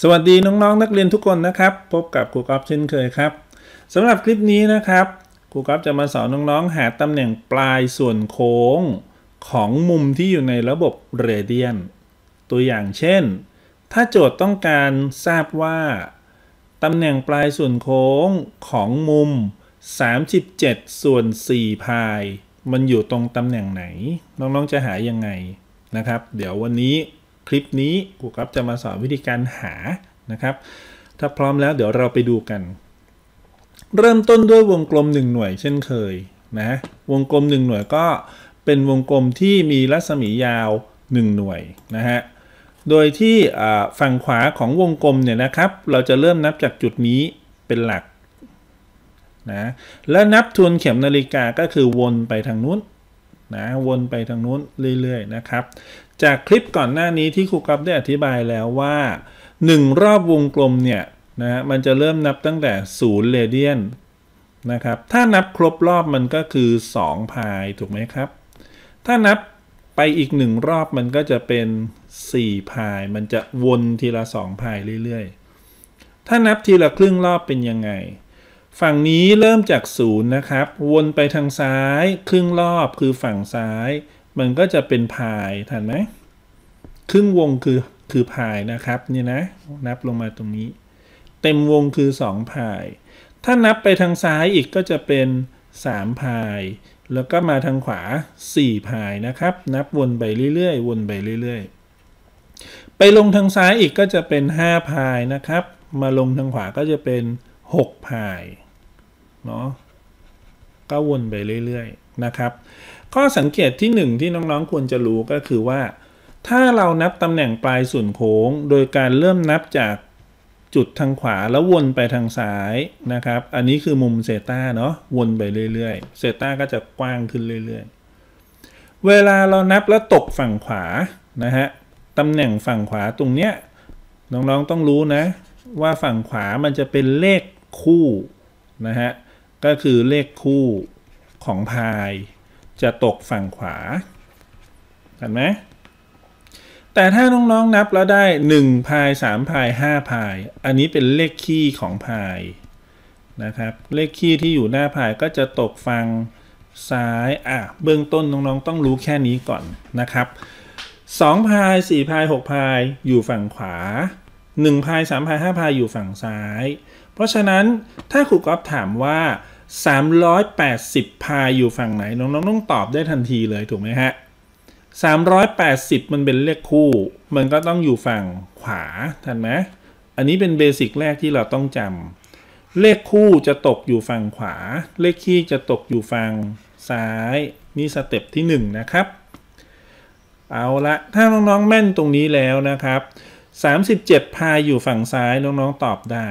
สวัสดี น้องๆนนักเรียนทุกคนนะครับ พบกับครูกอลฟเช่นเคยครับสำหรับคลิปนี้นะครับครูกอลฟจะมาสอนน้อง ๆ หาตำแหน่งปลายส่วนโค้ง ของมุมที่อยู่ในระบบเรเดียนตัวอย่างเช่น ถ้าโจทย์ต้องการทราบว่าตำแหน่งปลายส่วนโค้งของมุม 37ส่วน4พายมันอยู่ตรงตำแหน่งไหน น้องๆจะหายังไงนะครับ เดี๋ยววันนี้คลิปนี้ครูครับจะมาสอนวิธีการหานะครับ ถ้าพร้อมแล้วเดี๋ยวเราไปดูกัน เริ่มต้นด้วยวงกลม1หน่วยเช่นเคยนะวงกลม1หน่วยก็เป็นวงกลมที่มีรัศมียาว1 หน่วยนะฮะโดยที่ฝั่งขวาของวงกลมเนี่ยนะครับ เราจะเริ่มนับจากจุดนี้เป็นหลัก นะและนับทวนเข็มนาฬิกาก็คือวนไปทางนู้นนะวนไปทางนู้นเรื่อยๆ นะครับ จากคลิปก่อนหน้านี้ที่ครูกรับได้อธิบายแล้วว่า 1 รอบวงกลมเนี่ยนะมันจะเริ่มนับตั้งแต่0เรเดียนนะครับ ถ้านับครบรอบมันก็คือ2พายถูกไหมครับ ถ้านับไปอีก 1 รอบมันก็จะเป็น 4 พาย มันจะวนทีละ 2 พายเรื่อยๆ ถ้านับทีละครึ่งรอบเป็นยังไงฝั่งนี้ เริ่มจากศูนย์นะครับ วนไปทางซ้ายครึ่งรอบคือฝั่งซ้าย มันก็จะเป็นพายทันไหมครึ่งวงคือคือพายนะครับนี่นะ นับลงมาตรงนี้ เต็มวงคือ2พาย ถ้านับไปทางซ้ายอีกก็จะเป็น3พาย แล้วก็มาทางขวา4พายนะครับ นับวนไป เรื่อยๆ วนไปเรื่อยๆไปลงทางซ้ายอีกก็จะเป็น5พายนะครับ มาลงทางขวาก็จะเป็น6พายเนาะก็วนไปเรื่อยๆนะครับ ข้อสังเกตที่ 1 ที่น้องๆควรจะรู้ก็คือว่า ถ้าเรานับตำแหน่งปลายส่วนโค้งโดยการเริ่มนับจากจุดทางขวาแล้ววนไปทางซ้ายนะครับ อันนี้คือมุมเซต้าเนาะวนไปเรื่อยๆเซต้าก็จะกว้างขึ้นเรื่อยๆ เวลาเรานับแล้วตกฝั่งขวา นะฮะ ตำแหน่งฝั่งขวาตรงเนี้ยน้องๆต้องรู้นะ ว่าฝั่งขวามันจะเป็นเลขคู่นะฮะก็คือเลขคู่ของพาย จะตกฝั่งขวาเห็นไหมแต่ถ้าน้องๆนับแล้วได้1พาย3พาย5พายอันนี้เป็นเลขคี่ของพายนะครับเลขคี่ที่อยู่หน้าพายก็จะตกฝั่งซ้ายอ่ะเบื้องต้นน้องๆต้องรู้แค่นี้ก่อนนะครับ2พาย4พาย6พายอยู่ฝั่งขวา1พาย3พาย5พายอยู่ฝั่งซ้าย เพราะฉะนั้นถ้าครูกอฟถามว่า380พายอยู่ฝั่งไหนน้องๆต้องตอบได้ทันทีเลยถูกไหมฮะ380 มันเป็นเลขคู่ มันก็ต้องอยู่ฝั่งขวาทันไหมอันนี้เป็นเบสิกแรกที่เราต้องจำเลขคู่จะตกอยู่ฝั่งขวา เลขคี่จะตกอยู่ฝั่งซ้ายนี่สเต็ปที่1นะครับเอาละถ้าน้องๆแม่นตรงนี้แล้วนะครับ 37พายอยู่ฝั่งซ้ายน้องๆ ตอบได้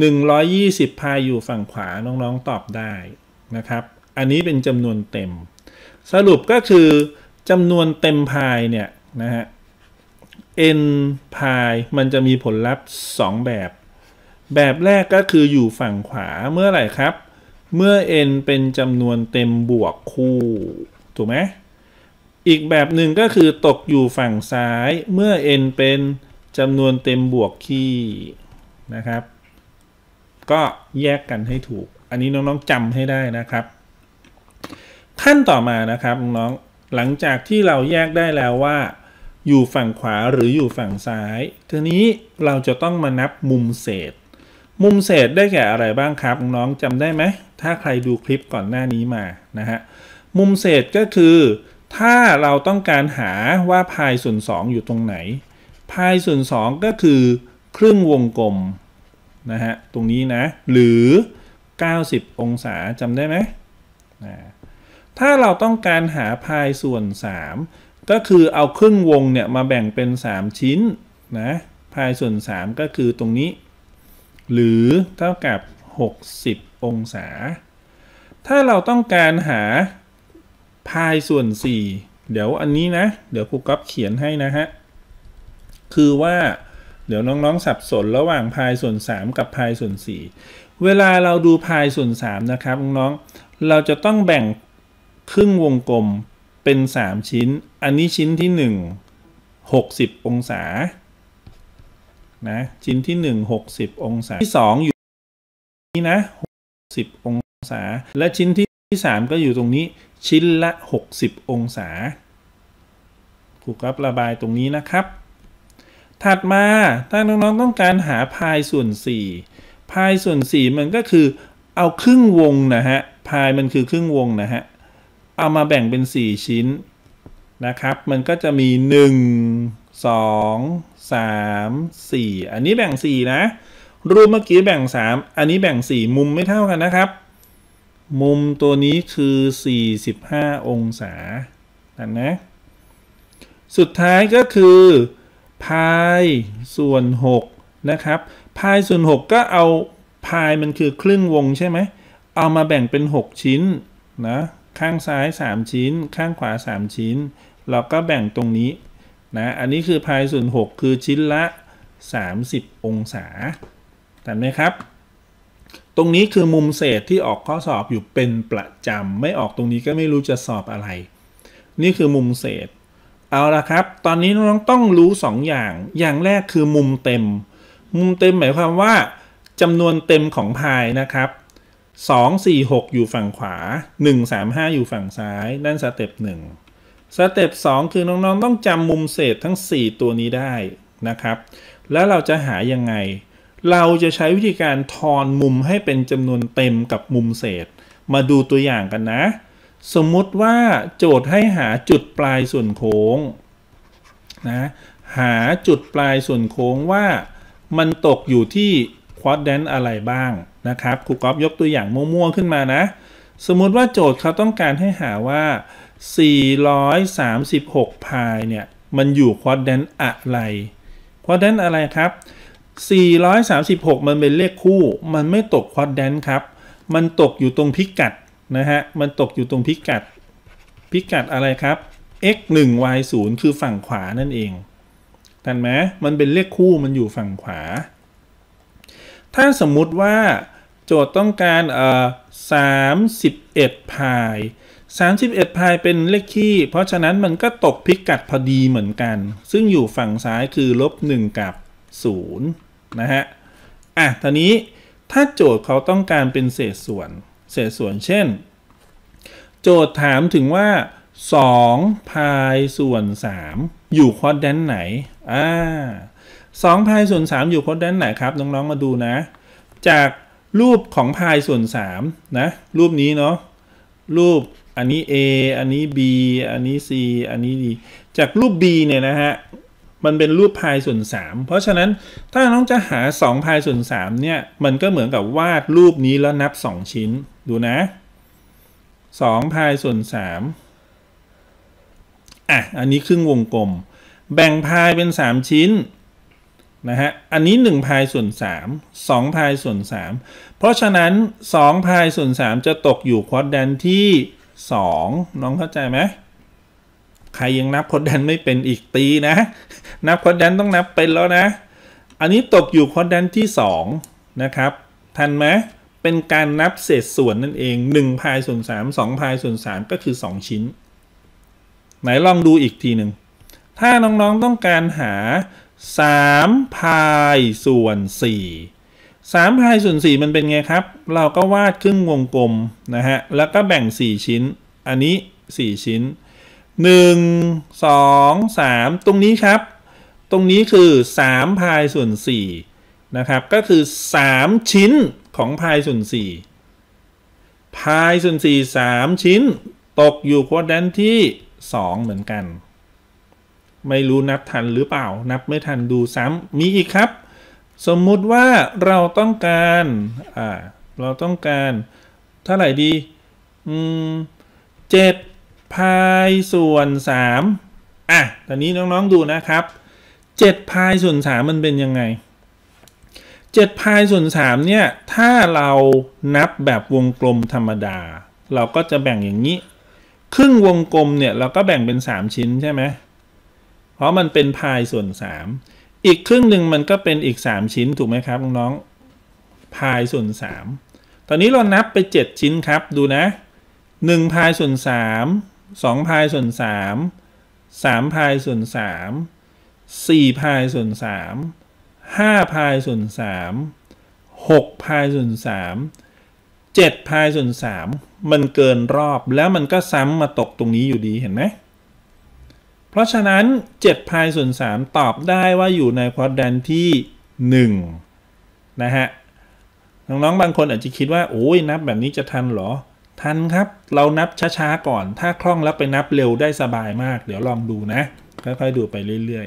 120พายอยู่ฝั่งขวา น้องๆ ตอบได้นะครับ อันนี้เป็นจำนวนเต็ม สรุปก็คือจำนวนเต็มพายเนี่ยนะฮะ n พายมันจะมีผลลัพธ์ 2 แบบ แบบแรกก็คืออยู่ฝั่งขวา เมื่อไหร่ครับ เมื่อ n เป็นจำนวนเต็มบวกคู่ถูกไหมอีกแบบหนึ่งก็คือตกอยู่ฝั่งซ้าย เมื่อ n เป็นจำนวนเต็มบวกคี่นะครับก็แยกกันให้ถูก อันนี้ น้องๆจำให้ได้นะครับ ขั้น ต่อมานะครับ น้องหลังจากที่เราแยกได้แล้วว่า อยู่ฝั่งขวาหรืออยู่ฝั่งซ้ายทีนี้เราจะต้องมานับมุมเศษ มุมเศษได้แก่อะไรบ้างครับน้องจำได้ไหมถ้าใครดูคลิปก่อนหน้านี้มานะฮะมุมเศษก็คือ ถ้าเราต้องการหาว่าพายส่วน 2 อยู่ตรงไหนพายส่วน 2 ก็คือครึ่งวงกลมนะฮะตรงนี้ นะ หรือ 90 องศาจำได้ไหมนะถ้าเราต้องการหาพายส่วน3ก็คือเอาครึ่งวงเนี่ย มาแบ่งเป็น 3 ชิ้นนะพายส่วน 3 ก็คือตรงนี้ หรือเท่ากับ 60 องศา ถ้าเราต้องการหาพายส่วน4เดี๋ยวอันนี้นะเดี๋ยวครูก๊อฟเขียนให้นะฮะคือว่าเดี๋ยวน้องๆสับสนระหว่างพายส่วน3กับพายส่วน 4 เวลาเราดูพายส่วน3นะครับน้องๆ เราจะต้องแบ่งครึ่งวงกลมเป็น 3 ชิ้น อันนี้ชิ้นที่ 1 60 องศา นะ ชิ้นที่ 1 60 องศา ที่ 2 อยู่นี่นะ60องศา และชิ้นที่ที่ 3 ก็อยู่ตรงนี้ ชิ้นละ 60 องศาครูครับระบายตรงนี้นะครับถัดมาถ้าน้องๆต้องการหาพายส่วน4พายส่วน4มันก็คือเอาครึ่งวง นะ ฮะพายมันคือ ครึ่ง วง นะฮะ เอามาแบ่งเป็น 4 ชิ้นนะครับ มันก็จะมี 1 2 3 4อันนี้แบ่ง4นะ รูป เมื่อกี้ แบ่ง3อันนี้แบ่ง4มุมไม่เท่ากันนะครับมุมตัวนี้คือ45องศานะสุดท้ายก็คือพายส่วน6นะครับพายส่วน6ก็เอาพายมันคือครึ่งวงใช่ไหมเอามาแบ่งเป็น 6 ชิ้นนะข้างซ้าย 3 ชิ้น ข้างขวา 3 ชิ้น เราก็แบ่งตรงนี้นะอันนี้คือพายส่วน6คือชิ้นละ 30 องศาแต่ไหมครับ ตรงนี้คือมุมเศษที่ออกข้อสอบอยู่เป็นประจำไม่ออกตรงนี้ก็ไม่รู้จะสอบอะไร นี่คือมุมเศษเอาละครับ ตอนนี้น้องต้องรู้2ออย่างอย่างแรกคือมุมเต็ม มุมเต็มหมายความว่าจำนวนเต็มของพายนะครับ 2 4 6 อยู่ฝั่งขวา 1 3 5 อยู่ฝั่งซ้ายนั่นสเต็ป1สเต็ป2คือ น้องๆ ต้องจำมุมเศษทั้ง 4 ตัวนี้ได้นะครับ แล้วเราจะหายังไง เราจะใช้วิธีการทอนมุมให้เป็นจำนวนเต็มกับมุมเศษ มาดูตัวอย่างกันนะสมมุติว่าโจทย์ให้หาจุดปลายส่วนโค้งนะ หาจุดปลายส่วนโค้งว่า มันตกอยู่ที่ควอดแดนอะไรบ้างนะครับครูกอฟยกตัวอย่างมั่วๆขึ้นมานะ สมมุติว่าโจทย์เขาต้องการให้หาว่า 436พายเนี่ยมันอยู่ควอดแดนอะไรควอดแดนอะไรครับ 436 มันเป็นเลขคู่ มันไม่ตกควอดแดนครับ มันตกอยู่ตรงพิกัดนะฮะมันตกอยู่ตรงพิกัดพิกัดอะไรครับ x 1 y 0คือฝั่งขวานั่นเองทันไหมมันเป็นเลขคู่มันอยู่ฝั่งขวา ถ้าสมมุติว่าโจทย์ต้องการเอ่อสามสิบเอ็ดพายสามสิบเอ็ดพายเป็นเลขคี่เพราะฉะนั้นมันก็ตกพิกัดพอดีเหมือนกัน ซึ่งอยู่ฝั่งซ้ายคือลบหนึ่งกับศูนย์นะฮะอ่ะทีนี้ถ้าโจทย์เขาต้องการเป็นเศษส่วนเศษส่วนเช่น โจทย์ถามถึงว่า2พายส่วน3อยู่คอดแดนไหนอ่าสองพายส่วน3อยู่คอดแดนไหนครับ น้อง ๆ มาดูนะ จากรูปของพายส่วน3นะรูปนี้เนาะรูป อันนี้ A อันนี้ B อันนี้ C อันนี้ D จากรูป B เนี่ยนะฮะ มันเป็นรูปพายส่วน 3 เพราะฉะนั้นถ้าน้องจะหา2พายส่วน3เนี่ยมันก็เหมือนกับวาดรูปนี้แล้วนับ 2 ชิ้นดูนะ สองพายส่วนสามอ่ะ อันนี้ครึ่งวงกลม แบ่งพายเป็นสามชิ้นนะฮะ อันนี้ 1 พายส่วน 3 2 พายส่วน 3 เพราะฉะนั้น 2 พายส่วน 3 จะตกอยู่ ควอดแดนที่ 2 น้องเข้าใจไหมใครยังนับคอดแดนไม่เป็นอีกตีนะ นับคอดแดนต้องนับเป็นแล้วนะ อันนี้ตกอยู่คอดแดนที่2นะครับ ทันไหมเป็นการนับเศษส่วนนั่นเอง 1 พายส่วน 3 2 พายส่วน 3 ก็คือ 2 ชิ้น ไหนลองดูอีกทีหนึ่ง ถ้าน้องๆต้องการหา 3 พายส่วน 4 3 พายส่วน 4 มันเป็นไงครับ เราก็วาดครึ่งวงกลมนะฮะ แล้วก็แบ่ง 4 ชิ้น อันนี้ 4 ชิ้น 1 2 3 ตรงนี้ครับ ตรงนี้คือ 3 พายส่วน4นะครับก็คือ 3 ชิ้นของพายส่วนสี่ พายส่วนสี่สามชิ้นตกอยู่โควดันที่สองเหมือนกัน ไม่รู้นับทันหรือเปล่านับไม่ทันดูซ้ำมีอีกครับ สมมุติว่าเราต้องการอ่าเราต้องการ เท่าไหร่ดีอืมเจ็ดพายส่วนสามอ่ะตอนนี้น้องๆดูนะครับเจ็ดพายส่วนสามมันเป็นยังไง7พายส่วน3เนี่ย ถ้าเรานับแบบวงกลมธรรมดาเราก็จะแบ่งอย่างนี้ ครึ่งวงกลมเนี่ย เราก็แบ่งเป็น 3 ชิ้นใช่ไหมเพราะมันเป็นพายส่วน3อีกครึ่งหนึ่งมันก็เป็นอีก 3 ชิ้นถูกไหมครับน้องๆพายส่วน3ตอนนี้เรานับไป 7 ชิ้นครับดูนะ1พายส่วน3 2พายส่วน3 3พายส่วน3 4พายส่วน3 5พายส่วน3 6พายส่วน3 7พายส่วน3มันเกินรอบแล้วมันก็ซ้ำมาตกตรงนี้อยู่ดีเห็นไหมเพราะฉะนั้น7พายส่วน3ตอบได้ว่าอยู่ในควอดแดนที่1นะฮะน้องๆบางคนอาจจะคิดว่าโอ้ยนับแบบนี้จะทันหรอทันครับเรานับช้าๆก่อนถ้าคล่องแล้วไปนับเร็วได้สบายมาก เดี๋ยวลองดูนะค่อยๆดูไปเรื่อย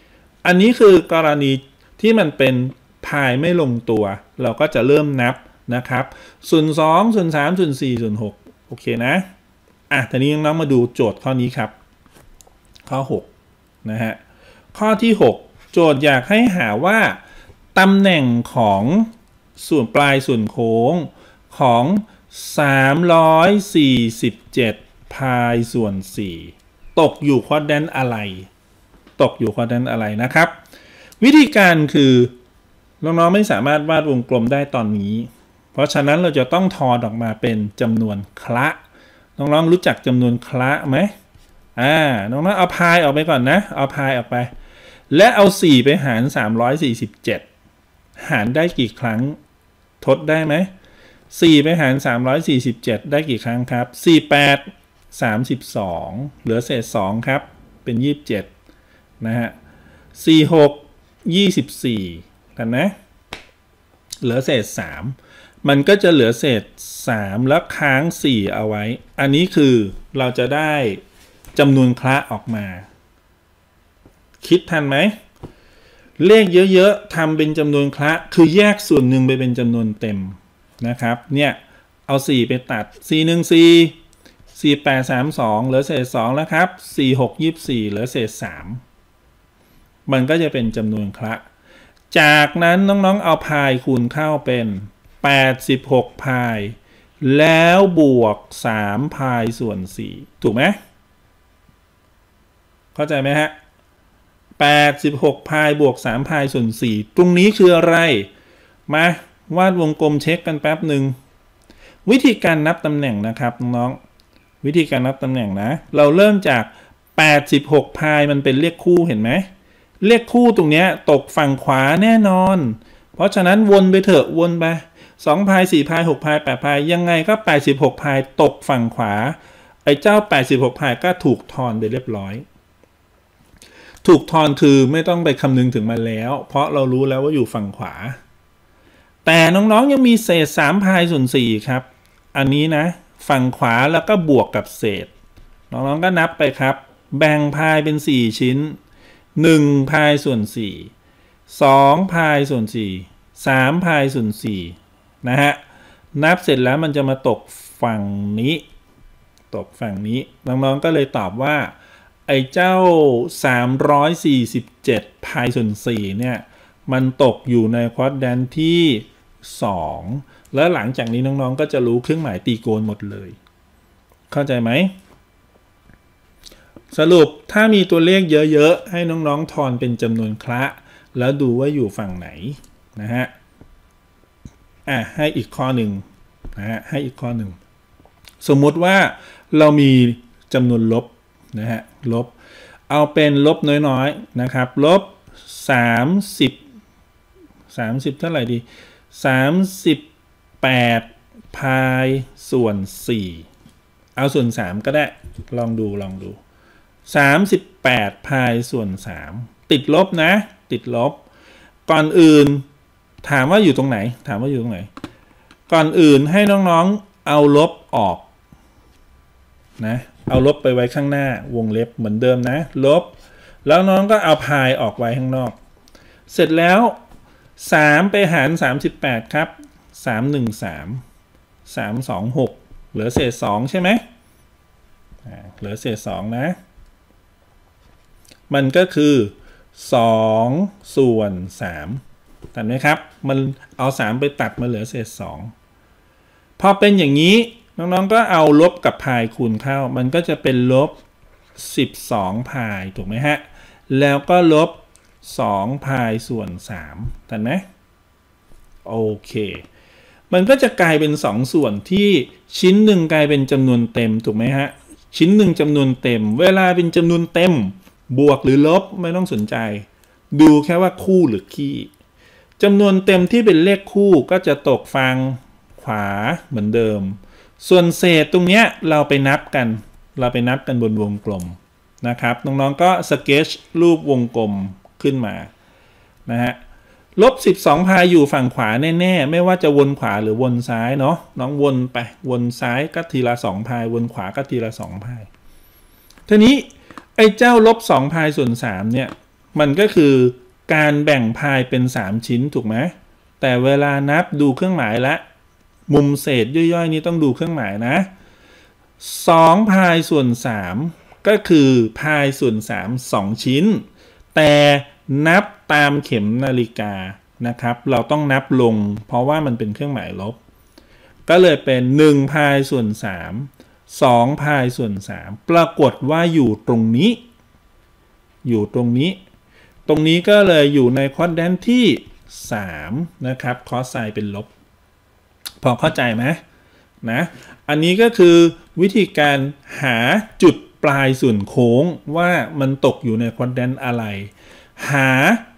ๆอันนี้คือกรณีที่มันเป็นพายไม่ลงตัว เราก็จะเริ่มนับนะครับส่วน2ส่วน3ส่วน4ส่วน6โอเคนะ อ่ะ ทีนี้น้องมาดูโจทย์ข้อนี้ครับ ข้อ6นะฮะ ข้อที่ 6 โจทย์อยากให้หาว่า ตำแหน่งของส่วนปลายส่วนโค้ง ของ 347 พายส่วน4ตกอยู่ควอดแดนอะไร ตกอยู่ควอดแดนอะไรนะครับวิธีการคือน้องๆไม่สามารถวาดวงกลมได้ตอนนี้ เพราะฉะนั้นเราจะต้องทอดออกมาเป็นจำนวนคละน้องๆรู้จักจำนวนคละไหมอ่าน้องๆเอาพายออกไปก่อนนะเอาพายออกไป และเอา 4 ไปหาร 347 หารได้กี่ครั้งทดได้ไหม4ไปหาร 347 ได้กี่ครั้งครับ 48 32เหลือเศษ 2 ครับ เป็น 27นะฮะ46ยี่สิบี่กันนะ เหลือเศษสาม มันก็จะเหลือเศษสามแล้วค้างสี่เอาไว้ อันนี้คือเราจะได้จำนวนคละออกมา คิดทันไหมเลขเยอะๆทำเป็นจำนวนคละคือแยกส่วนหนึ่งไปเป็นจำนวนเต็มนะครับเนี่ยเอา 4 ไปตัด4 1 4 4 8 3 2 เหลือเศษ2แล้วครับ4 6 24 เหลือเศษ 3มันก็จะเป็นจำนวนคระ จากนั้นน้องๆ เอาพายคูณเข้าเป็น 86พาย แล้วบวก3พายส่วน4ถูกไหมเข้าใจไหมฮะ86พายบวก3พายส่วน4ตรงนี้คืออะไรมาวาดวงกลมเช็คกันแป๊บหนึ่งวิธีการนับตำแหน่งนะครับน้องๆวิธีการนับตำแหน่งนะ เราเริ่มจาก 86พายมันเป็นเลขคู่เห็นไหมเลขคู่ตรงนี้ตกฝั่งขวาแน่นอน เพราะฉะนั้นวนไปเถอะวนไปสองพายสี่พายหกพายแปดพายยังไงก็แปดสิบหกพายตกฝั่งขวา ไอ้เจ้าแปดสิบหกพายก็ถูกทอนไปเรียบร้อย ถูกทอนคือไม่ต้องไปคำนึงถึงมาแล้ว เพราะเรารู้แล้วว่าอยู่ฝั่งขวา แต่น้องๆยังมีเศษสามพาย ส่วนสี่ครับ อันนี้นะ ฝั่งขวาแล้วก็บวกกับเศษ น้องๆก็นับไปครับ แบ่งพายเป็นสี่ชิ้น1พายส่วน 4 2พายส่วน 4 3พายส่วน4นะฮะ นับเสร็จแล้วมันจะมาตกฝั่งนี้ ตกฝั่งนี้ น้องๆก็เลยตอบว่า ไอ้เจ้า 347พายส่วน4เนี่ย มันตกอยู่ในควอดแดนที่ 2 แล้วหลังจากนี้น้องๆก็จะรู้เครื่องหมายตีโกนหมดเลย เข้าใจไหมสรุป ถ้ามีตัว เลขเยอะๆให้น้องๆทอนเป็นจำนวนคละ แล้วดูว่าอยู่ฝั่งไหนนะฮะอ่ะให้อีกข้อหนึ่งนะฮะให้อีกข้อหนึ่งสมมติว่าเรามีจำนวนลบนะฮะลบ เอาเป็นลบน้อยๆนะครับลบ 30 30เท่าไหร่ดี38พายส่วน4เอาส่วน3ก็ได้ลองดูลองดู38พายส่วน3ติดลบนะ ติดลบ ก่อนอื่นถามว่าอยู่ตรงไหนถามว่าอยู่ตรงไหนก่อนอื่นให้น้องๆเอาลบออกนะเอาลบไปไว้ข้างหน้าวงเล็บเหมือนเดิมนะ ลบ แล้วน้องก็เอาพายออกไว้ข้างนอก เสร็จแล้ว 3 ไปหาร 38 ครับ 3 1 3 3 2 6 เหลือเศษ 2 ใช่ไหมเหลือเศษ2นะมันก็คือ2ส่วน3ตัดไหมครับ มันเอา 3 ไปตัดมาเหลือเศษ 2พอเป็นอย่างนี้ น้อง ๆ ก็เอาลบกับพายคูณเข้า มันก็จะเป็นลบ12พายถูกไหมฮะ แล้วก็ลบ2พายส่วน3ตัดไหมโอเค มันก็จะกลายเป็น 2 ส่วนที่ชิ้นหนึ่งกลายเป็นจำนวนเต็มถูกไหมฮะ ชิ้นหนึ่งจำนวนเต็ม เวลา เป็นจำนวนเต็มบวก หรือลบไม่ต้องสนใจ ดูแค่ว่าคู่หรือคี่จำนวนเต็มที่เป็นเลขคู่ก็จะตกฟังขวาเหมือนเดิม ส่วนเศษตรงเนี้ยเราไปนับกันเราไปนับกันบนวงกลมนะครับ น้องๆก็สเกจรูปวงกลมขึ้นมา นะฮะลบ 12 พายอยู่ฝั่งขวา แน่ ๆ ไม่ว่าจะวน ขวา หรือวนซ้ายเนาะน้องวนไปวนซ้ายก็ทีละ2พายวนขวาก็ทีละ2พายทีนี้ไอ้เจ้าลบสองพายส่วนสามเนี่ยมันก็คือการแบ่งพายเป็นสามชิ้นถูกไหม แต่เวลานับดูเครื่องหมายละมุมเศษย่อยๆ นี้ต้องดูเครื่องหมายนะสองพายส่วนสามก็คือพายส่วนสามสองชิ้น แต่นับตามเข็มนาฬิกานะครับ เราต้องนับลงเพราะว่ามันเป็นเครื่องหมายลบ ก็เลยเป็น1พายส่วน 3 2 พายส่วน 3 ปรากฏว่าอยู่ตรงนี้ อยู่ตรงนี้ ตรงนี้ก็เลยอยู่ในคอสแดนที่ 3 นะครับคอสไซเป็นลบ พอเข้าใจไหมนะอันนี้ก็คือวิธีการหาจุดปลายส่วนโค้งว่ามันตกอยู่ในคอสแดนอะไร หา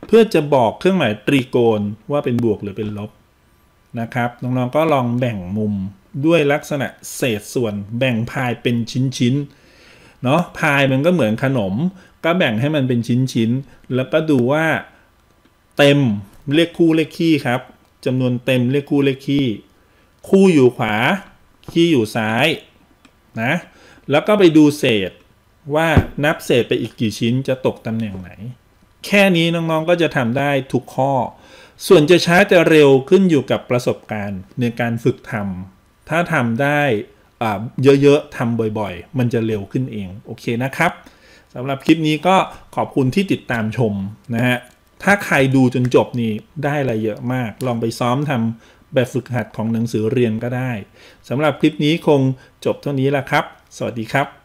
เพื่อจะบอกเครื่องหมายตรีโกณว่าเป็นบวกหรือเป็นลบ นะครับ น้อง ๆ ก็ลองแบ่งมุมด้วยลักษณะเศษส่วนแบ่งพายเป็นชิ้นๆ เนาะพายมันก็เหมือนขนม ก็แบ่งให้มันเป็นชิ้น ๆ แล้วก็ดูว่าเต็มเลขคู่เลขคี่ครับจำนวนเต็มเลขคู่เลขคี่คู่อยู่ขวาคี่อยู่ซ้ายนะแล้วก็ไปดูเศษ ว่านับเศษไปอีกกี่ชิ้นจะตกตำแหน่งไหน แค่นี้น้องๆ ก็จะทำได้ทุกข้อ ส่วนจะช้าจะเร็วขึ้นอยู่กับประสบการณ์ในการฝึกทำถ้าทำได้เยอะ ๆ ทำบ่อย ๆ มันจะเร็วขึ้นเอง โอเคนะครับ สำหรับคลิปนี้ก็ขอบคุณที่ติดตามชมนะฮะ ถ้าใครดูจนจบนี่ได้อะไรเยอะมาก ลองไปซ้อมทำแบบฝึกหัดของหนังสือเรียนก็ได้ สำหรับคลิปนี้คงจบเท่านี้ละครับ สวัสดีครับ